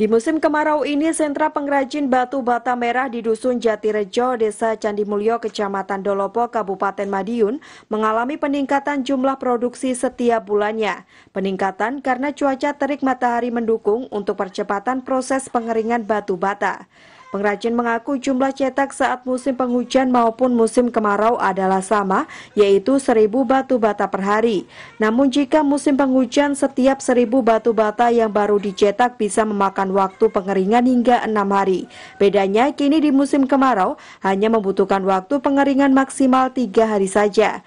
Di musim kemarau ini, sentra pengrajin batu bata merah di Dusun Jatirejo, Desa Candimulyo, Kecamatan Dolopo, Kabupaten Madiun, mengalami peningkatan jumlah produksi setiap bulannya. Peningkatan karena cuaca terik matahari mendukung untuk percepatan proses pengeringan batu bata. Pengrajin mengaku jumlah cetak saat musim penghujan maupun musim kemarau adalah sama, yaitu seribu batu bata per hari. Namun jika musim penghujan setiap seribu batu bata yang baru dicetak bisa memakan waktu pengeringan hingga enam hari. Bedanya kini di musim kemarau hanya membutuhkan waktu pengeringan maksimal tiga hari saja.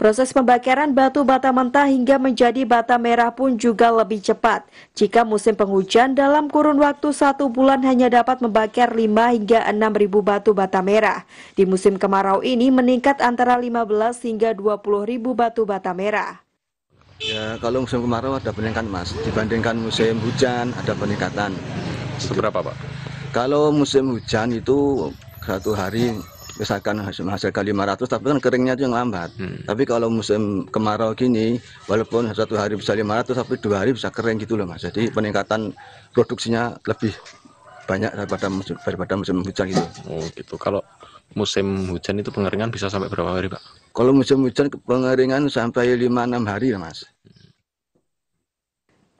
Proses pembakaran batu bata mentah hingga menjadi bata merah pun juga lebih cepat. Jika musim penghujan dalam kurun waktu satu bulan hanya dapat membakar 5 hingga 6 ribu batu bata merah. Di musim kemarau ini meningkat antara 15 hingga 20 ribu batu bata merah. Ya, kalau musim kemarau ada peningkatan mas. Dibandingkan musim hujan ada peningkatan. Seberapa pak? Kalau musim hujan itu satu hari misalkan menghasilkan 500 tapi kan keringnya itu yang lambat hmm. tapi kalau musim kemarau gini walaupun satu hari bisa 500 tapi dua hari bisa kering gitu loh mas jadi peningkatan produksinya lebih banyak daripada musim, daripada musim hujan gitu oh gitu kalau musim hujan itu pengeringan bisa sampai berapa hari pak kalau musim hujan pengeringan sampai 5-6 hari ya mas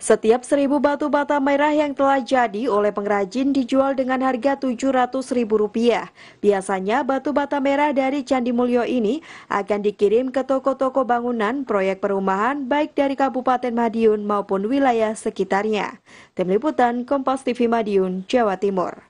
setiap seribu batu bata merah yang telah jadi oleh pengrajin dijual dengan harga Rp700.000. Biasanya batu bata merah dari Candi Mulyo ini akan dikirim ke toko-toko bangunan proyek perumahan baik dari Kabupaten Madiun maupun wilayah sekitarnya. Tim Liputan Kompas TV Madiun, Jawa Timur.